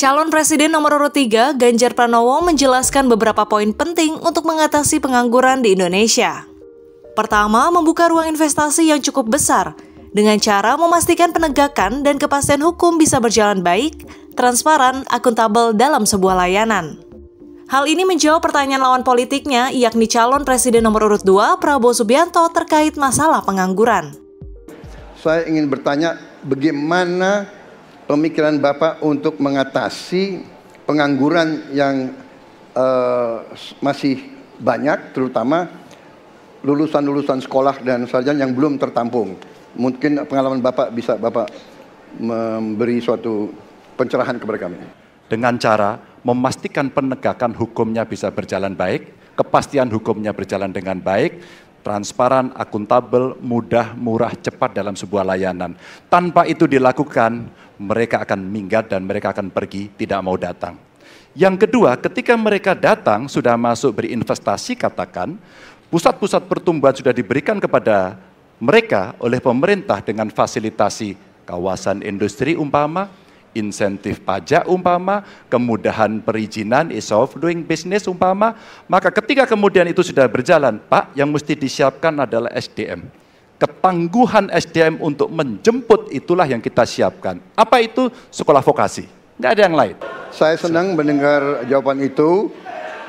Calon Presiden nomor urut 3, Ganjar Pranowo menjelaskan beberapa poin penting untuk mengatasi pengangguran di Indonesia. Pertama, membuka ruang investasi yang cukup besar dengan cara memastikan penegakan dan kepastian hukum bisa berjalan baik, transparan, akuntabel dalam sebuah layanan. Hal ini menjawab pertanyaan lawan politiknya, yakni calon presiden nomor urut 2 Prabowo Subianto terkait masalah pengangguran. Saya ingin bertanya bagaimana pemikiran Bapak untuk mengatasi pengangguran yang uh, masih banyak terutama lulusan-lulusan sekolah dan sarjana yang belum tertampung. Mungkin pengalaman Bapak bisa Bapak memberi suatu pencerahan kepada kami. Dengan cara memastikan penegakan hukumnya bisa berjalan baik, kepastian hukumnya berjalan dengan baik, transparan, akuntabel, mudah, murah, cepat dalam sebuah layanan. Tanpa itu dilakukan, mereka akan minggat dan mereka akan pergi, tidak mau datang. Yang kedua, ketika mereka datang, sudah masuk berinvestasi, katakan, pusat-pusat pertumbuhan sudah diberikan kepada mereka oleh pemerintah dengan fasilitasi kawasan industri umpama, insentif pajak umpama, kemudahan perizinan, ease of doing business umpama, maka ketika kemudian itu sudah berjalan, Pak, yang mesti disiapkan adalah SDM. Ketangguhan SDM untuk menjemput itulah yang kita siapkan. Apa itu? Sekolah vokasi. tidak ada yang lain. Saya senang mendengar jawaban itu.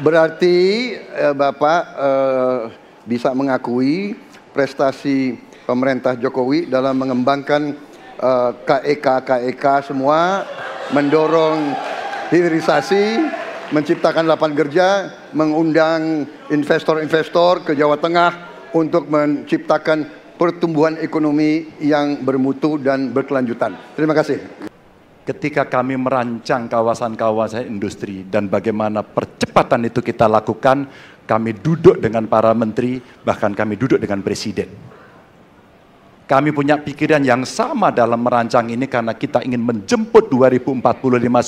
Berarti eh, Bapak eh, bisa mengakui prestasi pemerintah Jokowi dalam mengembangkan Eh, KEK KEK semua mendorong hilirisasi, menciptakan lapangan kerja, mengundang investor-investor ke Jawa Tengah untuk menciptakan pertumbuhan ekonomi yang bermutu dan berkelanjutan. Terima kasih. Ketika kami merancang kawasan-kawasan industri dan bagaimana percepatan itu kita lakukan, kami duduk dengan para menteri, bahkan kami duduk dengan presiden. Kami punya pikiran yang sama dalam merancang ini karena kita ingin menjemput 2045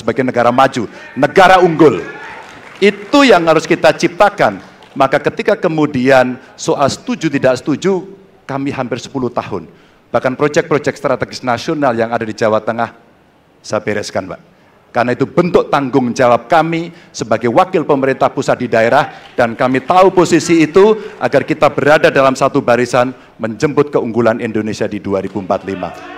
sebagai negara maju, negara unggul. Itu yang harus kita ciptakan. Maka ketika kemudian soal setuju tidak setuju, kami hampir 10 tahun. Bahkan proyek-proyek strategis nasional yang ada di Jawa Tengah, saya bereskan Pak. Karena itu bentuk tanggung jawab kami sebagai wakil pemerintah pusat di daerah dan kami tahu posisi itu agar kita berada dalam satu barisan menjemput keunggulan Indonesia di 2045.